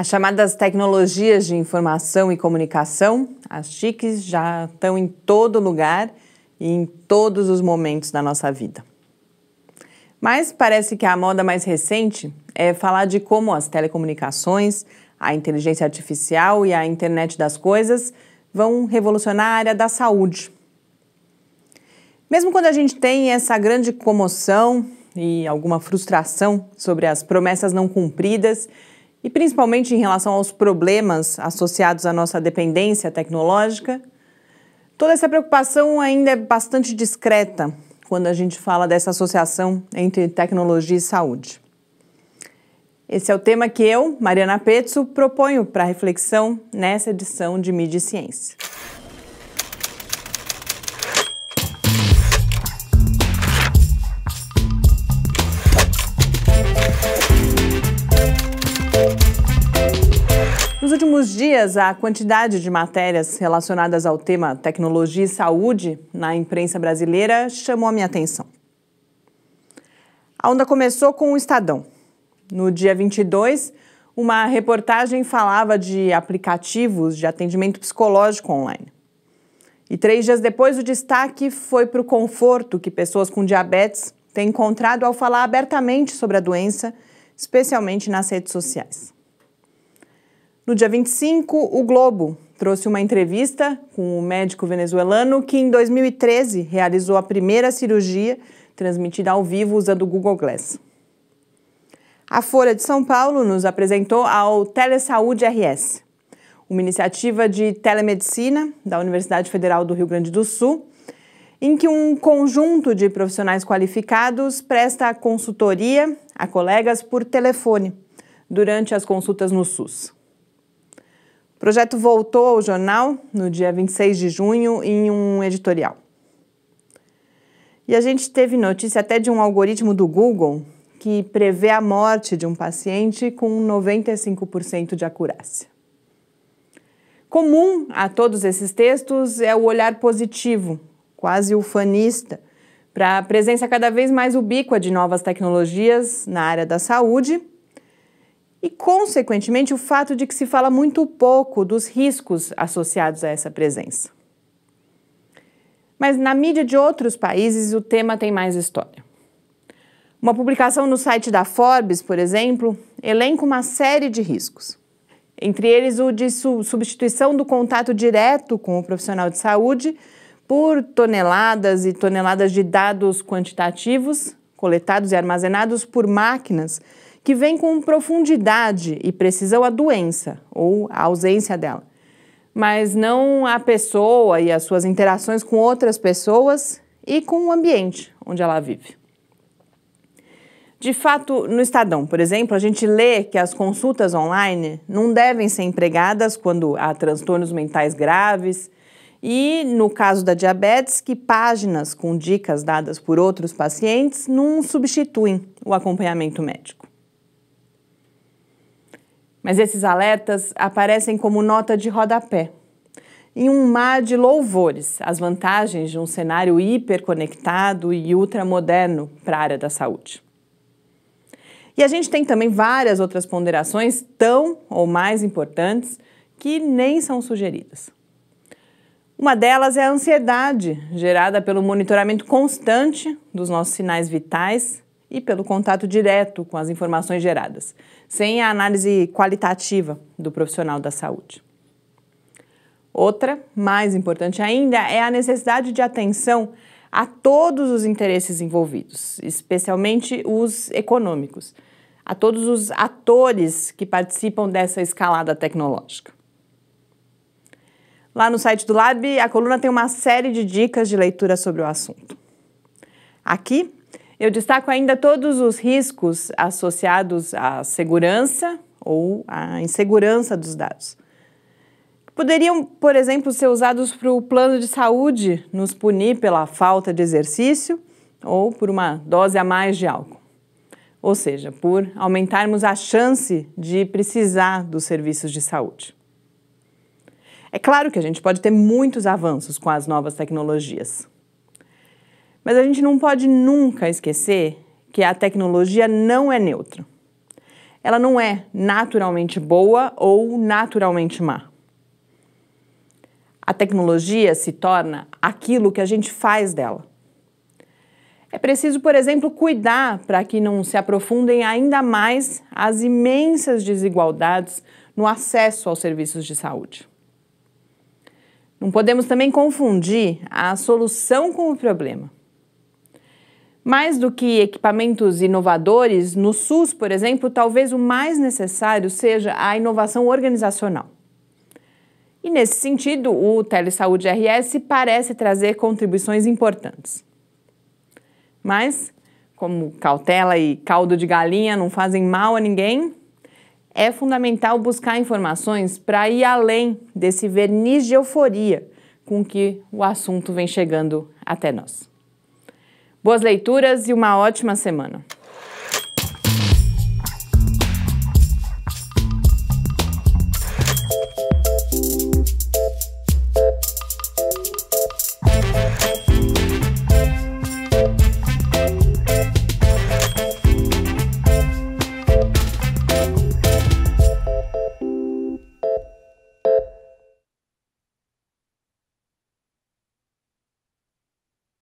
As chamadas tecnologias de informação e comunicação, as TICs, já estão em todo lugar e em todos os momentos da nossa vida. Mas parece que a moda mais recente é falar de como as telecomunicações, a inteligência artificial e a internet das coisas vão revolucionar a área da saúde. Mesmo quando a gente tem essa grande comoção e alguma frustração sobre as promessas não cumpridas e principalmente em relação aos problemas associados à nossa dependência tecnológica, toda essa preocupação ainda é bastante discreta quando a gente fala dessa associação entre tecnologia e saúde. Esse é o tema que eu, Mariana Pezzo, proponho para reflexão nessa edição de Mídia e Ciência. Nos últimos dias, a quantidade de matérias relacionadas ao tema tecnologia e saúde na imprensa brasileira chamou a minha atenção. A onda começou com o Estadão. No dia 22, uma reportagem falava de aplicativos de atendimento psicológico online. E três dias depois, o destaque foi para o conforto que pessoas com diabetes têm encontrado ao falar abertamente sobre a doença, especialmente nas redes sociais. No dia 25, o Globo trouxe uma entrevista com o um médico venezuelano que, em 2013, realizou a primeira cirurgia transmitida ao vivo usando o Google Glass. A Folha de São Paulo nos apresentou ao Telesaúde RS, uma iniciativa de telemedicina da Universidade Federal do Rio Grande do Sul, em que um conjunto de profissionais qualificados presta consultoria a colegas por telefone durante as consultas no SUS. O projeto voltou ao jornal no dia 26 de junho em um editorial. E a gente teve notícia até de um algoritmo do Google que prevê a morte de um paciente com 95% de acurácia. Comum a todos esses textos é o olhar positivo, quase ufanista, para a presença cada vez mais ubíqua de novas tecnologias na área da saúde e, consequentemente, o fato de que se fala muito pouco dos riscos associados a essa presença. Mas na mídia de outros países, o tema tem mais história. Uma publicação no site da Forbes, por exemplo, elenca uma série de riscos. Entre eles, o de substituição do contato direto com o profissional de saúde por toneladas e toneladas de dados quantitativos coletados e armazenados por máquinas que vem com profundidade e precisão à doença ou à ausência dela, mas não à pessoa e às suas interações com outras pessoas e com o ambiente onde ela vive. De fato, no Estadão, por exemplo, a gente lê que as consultas online não devem ser empregadas quando há transtornos mentais graves e, no caso da diabetes, que páginas com dicas dadas por outros pacientes não substituem o acompanhamento médico. Mas esses alertas aparecem como nota de rodapé. Em um mar de louvores, as vantagens de um cenário hiperconectado e ultramoderno para a área da saúde. E a gente tem também várias outras ponderações tão ou mais importantes que nem são sugeridas. Uma delas é a ansiedade, gerada pelo monitoramento constante dos nossos sinais vitais e pelo contato direto com as informações geradas, sem a análise qualitativa do profissional da saúde. Outra, mais importante ainda, é a necessidade de atenção a todos os interesses envolvidos, especialmente os econômicos, a todos os atores que participam dessa escalada tecnológica. Lá no site do Lab, a coluna tem uma série de dicas de leitura sobre o assunto. Aqui, eu destaco ainda todos os riscos associados à segurança ou à insegurança dos dados. Poderiam, por exemplo, ser usados para o plano de saúde nos punir pela falta de exercício ou por uma dose a mais de álcool. Ou seja, por aumentarmos a chance de precisar dos serviços de saúde. É claro que a gente pode ter muitos avanços com as novas tecnologias, mas a gente não pode nunca esquecer que a tecnologia não é neutra. Ela não é naturalmente boa ou naturalmente má. A tecnologia se torna aquilo que a gente faz dela. É preciso, por exemplo, cuidar para que não se aprofundem ainda mais as imensas desigualdades no acesso aos serviços de saúde. Não podemos também confundir a solução com o problema. Mais do que equipamentos inovadores, no SUS, por exemplo, talvez o mais necessário seja a inovação organizacional. E nesse sentido, o Telesaúde RS parece trazer contribuições importantes. Mas, como cautela e caldo de galinha não fazem mal a ninguém, é fundamental buscar informações para ir além desse verniz de euforia com que o assunto vem chegando até nós. Boas leituras e uma ótima semana.